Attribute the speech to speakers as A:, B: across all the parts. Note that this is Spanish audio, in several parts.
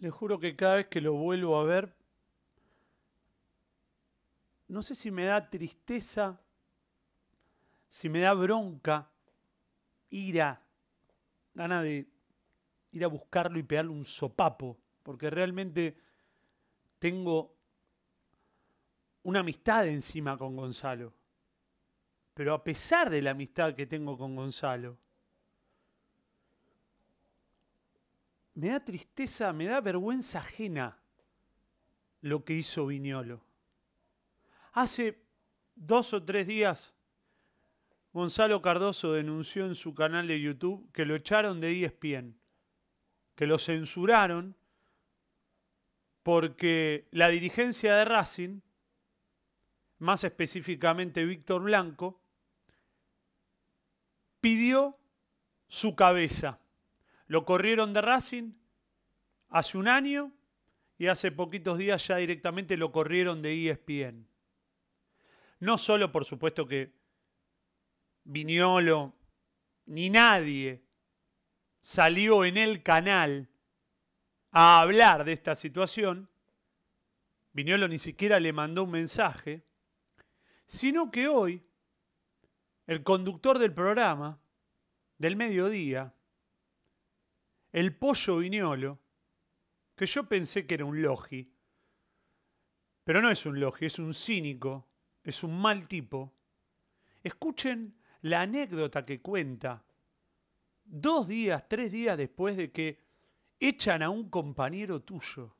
A: Le juro que cada vez que lo vuelvo a ver, no sé si me da tristeza, si me da bronca, ira, gana de ir a buscarlo y pegarle un sopapo, porque realmente tengo una amistad encima con Gonzalo. Pero a pesar de la amistad que tengo con Gonzalo, me da tristeza, me da vergüenza ajena lo que hizo Viñolo. Hace dos o tres días, Gonzalo Cardoso denunció en su canal de YouTube que lo echaron de ESPN, que lo censuraron porque la dirigencia de Racing, más específicamente Víctor Blanco, pidió su cabeza. Lo corrieron de Racing hace un año y hace poquitos días ya directamente lo corrieron de ESPN. No solo, por supuesto, que Viñolo ni nadie salió en el canal a hablar de esta situación, Viñolo ni siquiera le mandó un mensaje, sino que hoy el conductor del programa del mediodía, el pollo viñolo, que yo pensé que era un logi, pero no es un logi, es un cínico, es un mal tipo. Escuchen la anécdota que cuenta dos días, tres días después de que echan a un compañero tuyo.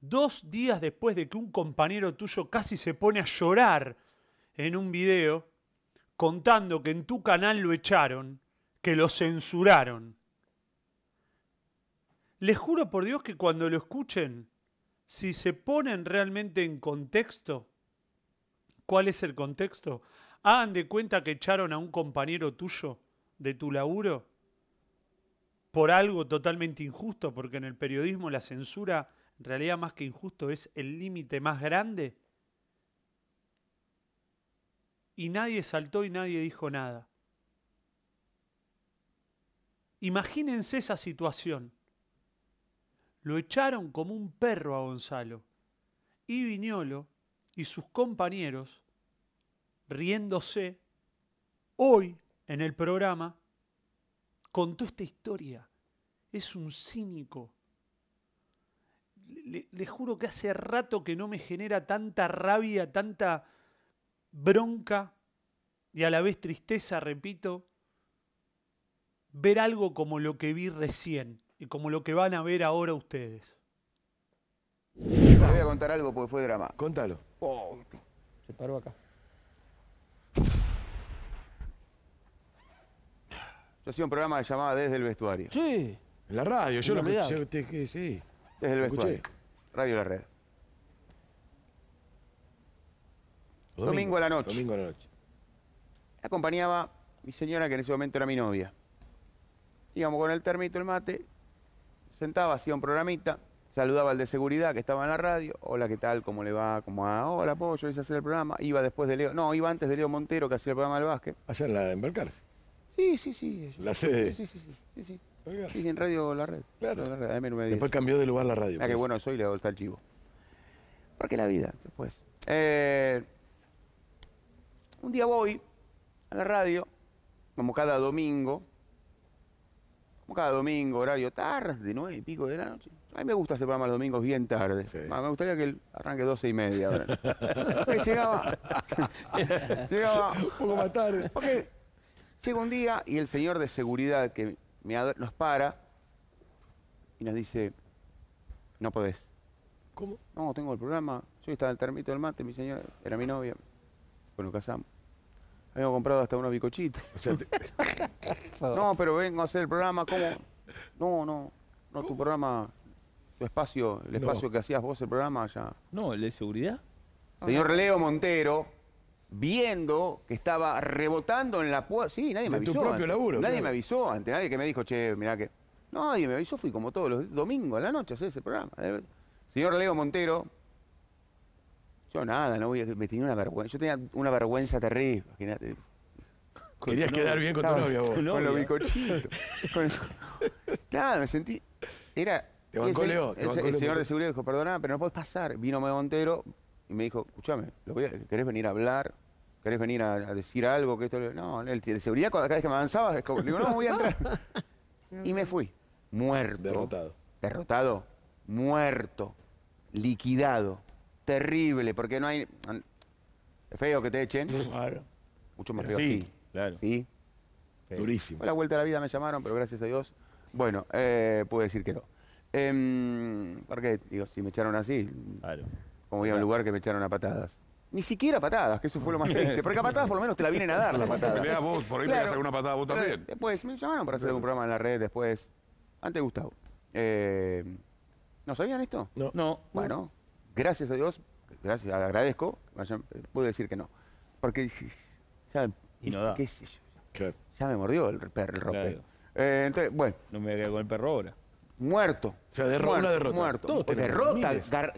A: Dos días después de que un compañero tuyo casi se pone a llorar en un video contando que en tu canal lo echaron, que lo censuraron. Les juro por Dios que cuando lo escuchen, si se ponen realmente en contexto, ¿cuál es el contexto? Hagan de cuenta que echaron a un compañero tuyo de tu laburo por algo totalmente injusto, porque en el periodismo la censura, en realidad más que injusto, es el límite más grande. Y nadie saltó y nadie dijo nada. Imagínense esa situación lo echaron como un perro a Gonzalo. Y Viñolo y sus compañeros, riéndose, hoy en el programa, contó esta historia. Es un cínico. Le, le, juro que hace rato que no me genera tanta rabia, tanta bronca y a la vez tristeza, repito, ver algo como lo que vi recién y como lo que van a ver ahora ustedes.
B: Les voy a contar algo porque fue drama. Contalo. Se paró acá. Yo hacía un programa de llamada Desde el Vestuario. Sí. En la radio, yo lo escuché. sí. Desde el Vestuario. Radio La Red. Domingo, a la noche. Domingo a la noche. acompañaba mi señora, que en ese momento era mi novia. Íbamos con el termito, el mate, sentaba, hacía un programita, saludaba al de seguridad que estaba en la radio, hola, ¿qué tal? ¿Cómo le va? cómo a, hola, Pollo, hice hacer el programa. Iba después de Leo, no, iba antes de Leo Montero que hacía el programa del básquet. Allá en la embarcarse Sí, sí, sí. La sede. Sí, sí, sí, sí, sí. en Radio La Red. Claro. la Después cambió de lugar la radio. Ah, que pues. bueno soy, le doy el chivo. Porque la vida, después. Eh, un día voy a la radio, como cada domingo, cada domingo, horario tarde, nueve y pico de la noche. A mí me gusta hacer programa los domingos bien tarde. Ah, me gustaría que arranque doce y media. Eh, llegaba, llegaba un poco más tarde. llega un día y el señor de seguridad que me nos para y nos dice, no podés. ¿Cómo? No, tengo el programa. Yo estaba en el termito del mate, mi señor era mi novia. Bueno, casamos. Habíamos comprado hasta unos bicochitos. no, pero vengo a hacer el programa, como... No, no, no, tu programa, tu espacio, el espacio que hacías vos, el programa ya. No, el de seguridad. Señor Leo Montero, viendo que estaba rebotando en la puerta. Sí, nadie me avisó. tu propio laburo. Nadie me avisó ante nadie que me dijo, che, mirá que. No, nadie me avisó, fui como todos los domingos a la noche a hacer ese programa. Señor Leo Montero, nada, no voy me tenía una vergüenza. Yo tenía una vergüenza terrible, Querías quedar bien con tu novia vos. Con los bicochitos. claro, me sentí. Era. Te el, el, señor de seguridad dijo, perdona, pero no podés pasar. Vino Me Montero y me dijo, escúchame, ¿querés venir a hablar? ¿Querés venir a, decir algo? Que esto... No, el de seguridad, cada vez que me avanzaba, es como, digo, no, voy a entrar. y me fui. Muerto. Derrotado. Derrotado. Muerto. Liquidado terrible, porque no hay. Es feo que te echen. Claro. Mucho más y feo, sí. Claro. Sí. Durísimo. la vuelta a la vida me llamaron, pero gracias a Dios. Bueno, eh, puedo decir que no. Em, porque, digo, si me echaron así, claro. como voy a un lugar que me echaron a patadas. Ni siquiera patadas, que eso fue lo más triste. Porque a patadas por lo menos te la vienen a dar la patada. vos, por ahí me hacer alguna patada vos también. Después me llamaron para hacer un programa en la red después. Antes Gustavo. Eh, ¿No sabían esto? No. no. Bueno, gracias a Dios, gracias, agradezco, pude decir que no. Porque, Y ¿Qué es eso? Ya me mordió el perro. Eh, entonces, bueno. No me voy con el perro ahora. Muerto. O sea, derrota. derrota. Muerto. Derrota,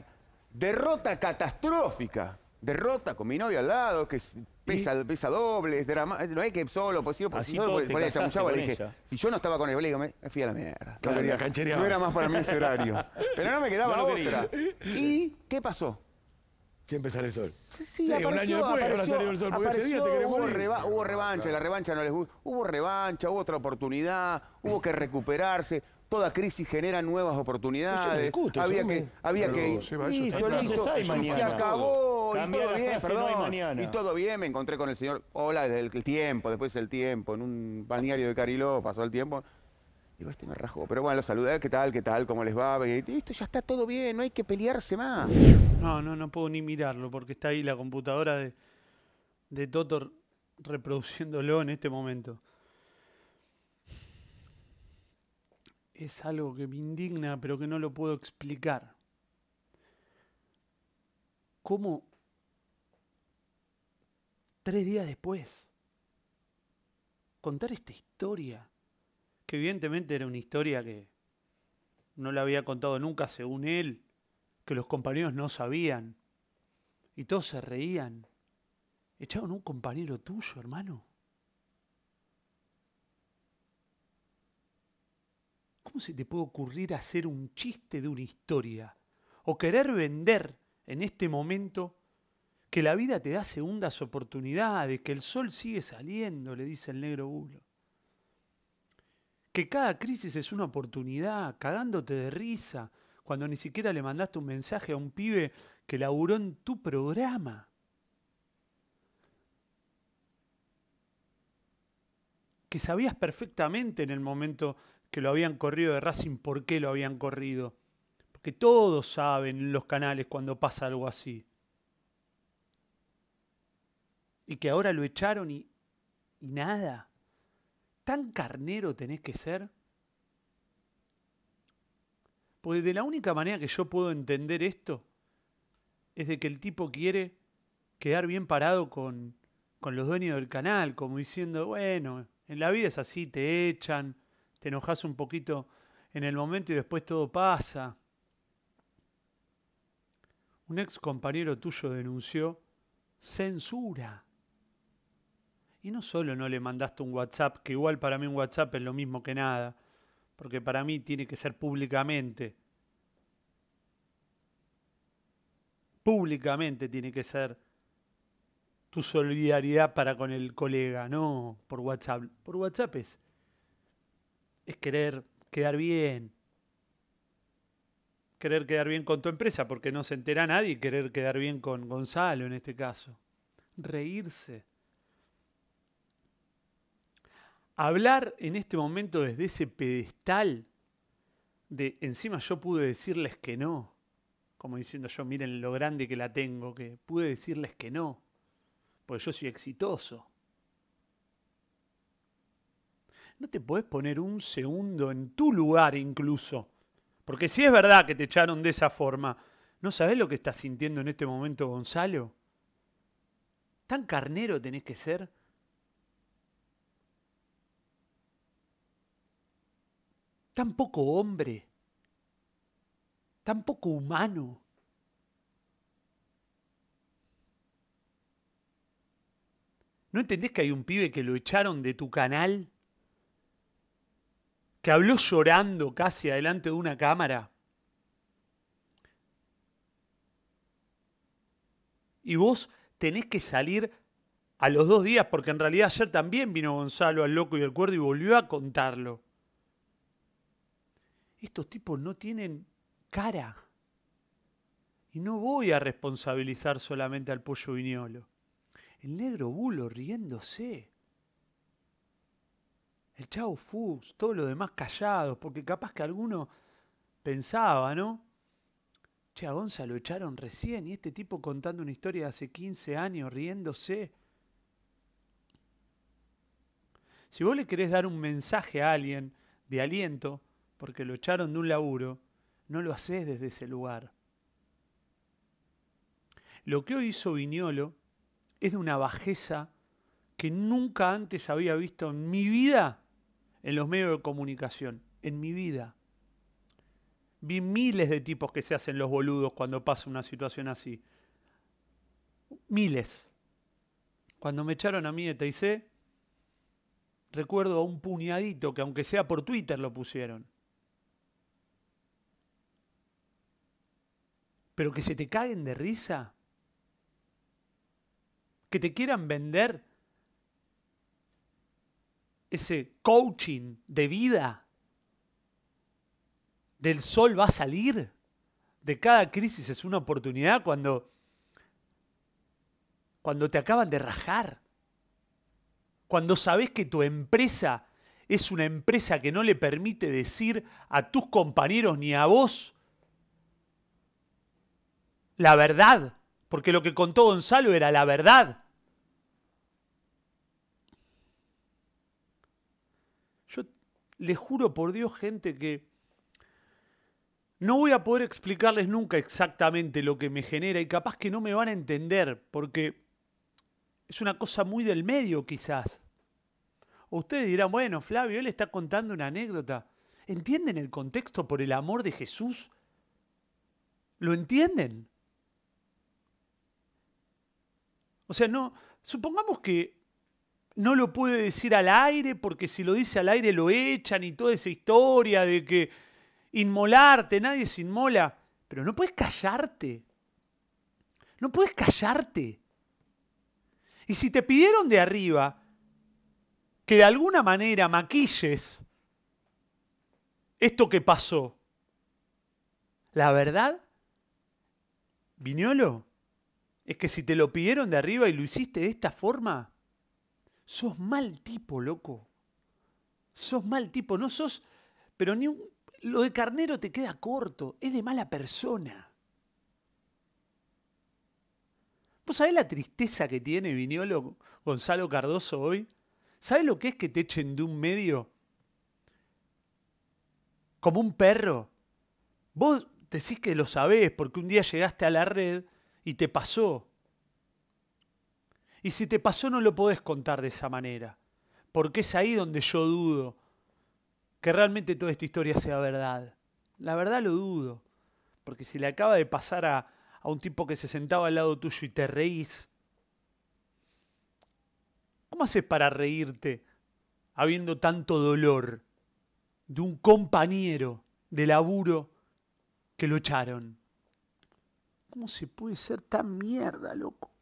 B: derrota catastrófica derrota con mi novia al lado, que pesa, pesa doble, es drama, no es que solo, pues si yo pues, pues, le dije, si yo no estaba con el le me fui a la mierda. Claro, no, no era más para mí ese horario. Pero no me quedaba otra. ¿Y qué pasó? Siempre sale el sol. Sí, sí, sí un año después apareció, salió el sol, ese día te queremos. hubo, hubo revancha, la revancha no les Hubo revancha, hubo otra oportunidad, hubo que recuperarse, Toda crisis genera nuevas oportunidades. había que, había que listo, y se acabó, y todo, bien, perdón, y todo bien, me encontré con el señor, hola, desde el tiempo, después del tiempo, en un balneario de Cariló, pasó el tiempo. Digo, este me rajó. Pero bueno, lo saludé, ¿qué tal? ¿Qué tal? ¿Cómo les va? Y esto ya
A: está todo bien, no hay que pelearse más. No, no, no puedo ni mirarlo porque está ahí la computadora de, de Totor reproduciéndolo en este momento. es algo que me indigna, pero que no lo puedo explicar. ¿Cómo tres días después contar esta historia? Que evidentemente era una historia que no la había contado nunca según él, que los compañeros no sabían. Y todos se reían. Echaron un compañero tuyo, hermano. ¿Cómo se te puede ocurrir hacer un chiste de una historia? O querer vender en este momento que la vida te da segundas oportunidades, que el sol sigue saliendo, le dice el negro bulo. Que cada crisis es una oportunidad, cagándote de risa, cuando ni siquiera le mandaste un mensaje a un pibe que laburó en tu programa. Que sabías perfectamente en el momento que lo habían corrido de Racing, por qué lo habían corrido. Porque todos saben los canales cuando pasa algo así. Y que ahora lo echaron y, nada. Tan carnero tenés que ser. Porque de la única manera que yo puedo entender esto es de que el tipo quiere quedar bien parado con, con los dueños del canal, como diciendo, bueno, en la vida es así, te echan, te enojas un poquito en el momento y después todo pasa. Un ex compañero tuyo denunció censura. Y no solo no le mandaste un WhatsApp, que igual para mí un WhatsApp es lo mismo que nada, porque para mí tiene que ser públicamente. Públicamente tiene que ser tu solidaridad para con el colega, no por WhatsApp. Por WhatsApp es es querer quedar bien. Querer quedar bien con tu empresa, porque no se entera nadie, querer quedar bien con Gonzalo en este caso. Reírse. Hablar en este momento desde ese pedestal de encima yo pude decirles que no, como diciendo yo, miren lo grande que la tengo, que pude decirles que no, porque yo soy exitoso. no te podés poner un segundo en tu lugar incluso. Porque si es verdad que te echaron de esa forma, ¿no sabés lo que estás sintiendo en este momento, Gonzalo? ¿Tan carnero tenés que ser? ¿Tan poco hombre? ¿Tan poco humano? ¿No entendés que hay un pibe que lo echaron de tu canal? que habló llorando casi adelante de una cámara. Y vos tenés que salir a los dos días, porque en realidad ayer también vino Gonzalo al loco y al cuerdo y volvió a contarlo. Estos tipos no tienen cara. Y no voy a responsabilizar solamente al pollo viñolo. El negro bulo riéndose. El Chavo Fuchs, todos los demás callados, porque capaz que alguno pensaba, ¿no? Che, a Gonza lo echaron recién y este tipo contando una historia de hace 15 años, riéndose. Si vos le querés dar un mensaje a alguien de aliento, porque lo echaron de un laburo, no lo haces desde ese lugar. Lo que hoy hizo Viñolo es de una bajeza que nunca antes había visto en mi vida en los medios de comunicación, en mi vida. Vi miles de tipos que se hacen los boludos cuando pasa una situación así. Miles. Cuando me echaron a mí de TIC, recuerdo a un puñadito que aunque sea por Twitter lo pusieron. Pero que se te caen de risa. Que te quieran vender ese coaching de vida del sol va a salir. De cada crisis es una oportunidad cuando, cuando te acaban de rajar. Cuando sabes que tu empresa es una empresa que no le permite decir a tus compañeros ni a vos la verdad. Porque lo que contó Gonzalo era la verdad. les juro por Dios, gente, que no voy a poder explicarles nunca exactamente lo que me genera y capaz que no me van a entender porque es una cosa muy del medio quizás. ustedes dirán, bueno, Flavio, él está contando una anécdota. ¿Entienden el contexto por el amor de Jesús? ¿Lo entienden? O sea, no, supongamos que no lo puede decir al aire porque si lo dice al aire lo echan y toda esa historia de que inmolarte, nadie se inmola. Pero no puedes callarte. No puedes callarte. Y si te pidieron de arriba que de alguna manera maquilles esto que pasó, la verdad, Viñolo, es que si te lo pidieron de arriba y lo hiciste de esta forma, sos mal tipo, loco. Sos mal tipo, no sos, pero ni un, lo de carnero te queda corto, es de mala persona. ¿Vos sabés la tristeza que tiene Viniolo Gonzalo Cardoso hoy? ¿Sabés lo que es que te echen de un medio? Como un perro. Vos decís que lo sabés porque un día llegaste a la red y te pasó. Y si te pasó no lo podés contar de esa manera, porque es ahí donde yo dudo que realmente toda esta historia sea verdad. La verdad lo dudo, porque si le acaba de pasar a, a un tipo que se sentaba al lado tuyo y te reís, ¿cómo haces para reírte habiendo tanto dolor de un compañero de laburo que lo echaron? ¿Cómo se puede ser tan mierda, loco?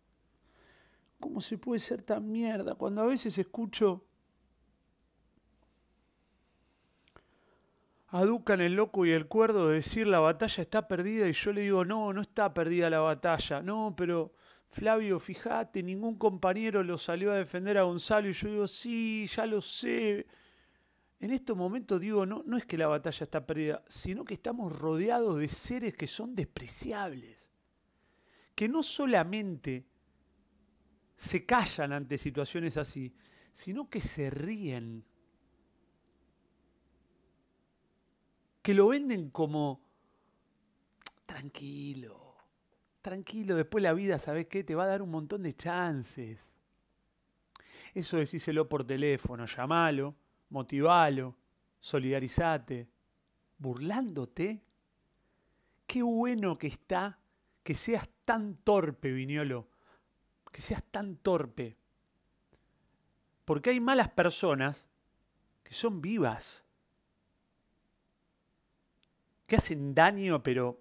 A: ¿Cómo se puede ser tan mierda? Cuando a veces escucho a el loco y el cuerdo decir la batalla está perdida y yo le digo, no, no está perdida la batalla. No, pero Flavio, fíjate, ningún compañero lo salió a defender a Gonzalo y yo digo, sí, ya lo sé. En estos momentos digo, no, no es que la batalla está perdida, sino que estamos rodeados de seres que son despreciables, que no solamente se callan ante situaciones así, sino que se ríen. Que lo venden como tranquilo, tranquilo, después la vida, ¿sabes qué? Te va a dar un montón de chances. Eso decíselo por teléfono, llamalo, motivalo, solidarizate, burlándote. Qué bueno que está que seas tan torpe, Viñolo que seas tan torpe. Porque hay malas personas que son vivas, que hacen daño, pero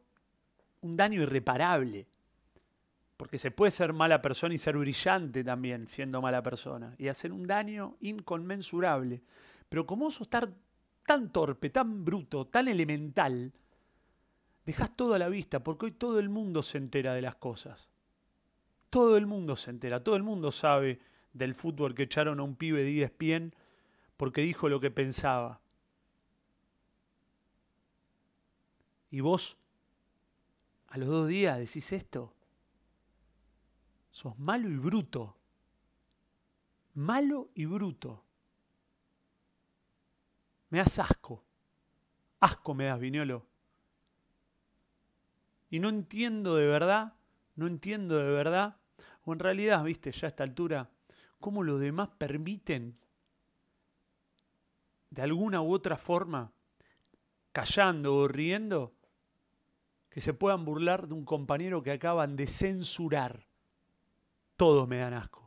A: un daño irreparable. Porque se puede ser mala persona y ser brillante también siendo mala persona. Y hacer un daño inconmensurable. Pero como eso estar tan torpe, tan bruto, tan elemental, dejas todo a la vista, porque hoy todo el mundo se entera de las cosas todo el mundo se entera, todo el mundo sabe del fútbol que echaron a un pibe de pies porque dijo lo que pensaba. Y vos a los dos días decís esto. Sos malo y bruto. Malo y bruto. Me das asco. Asco me das, Viñolo. Y no entiendo de verdad, no entiendo de verdad o en realidad, viste, ya a esta altura, cómo los demás permiten, de alguna u otra forma, callando o riendo, que se puedan burlar de un compañero que acaban de censurar. Todos me dan asco.